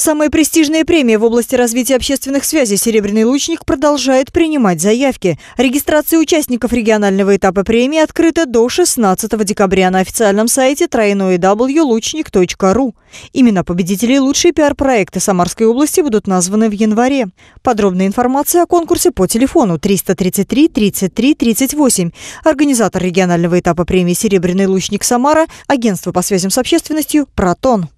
Самая престижная премия в области развития общественных связей «Серебряный лучник» продолжает принимать заявки. Регистрация участников регионального этапа премии открыта до 16 декабря на официальном сайте www.лучник.ру. Имена победителей лучшие пиар-проекты Самарской области будут названы в январе. Подробная информация о конкурсе по телефону 333 33 38. Организатор регионального этапа премии «Серебряный лучник Самара» агентство по связям с общественностью «Протон».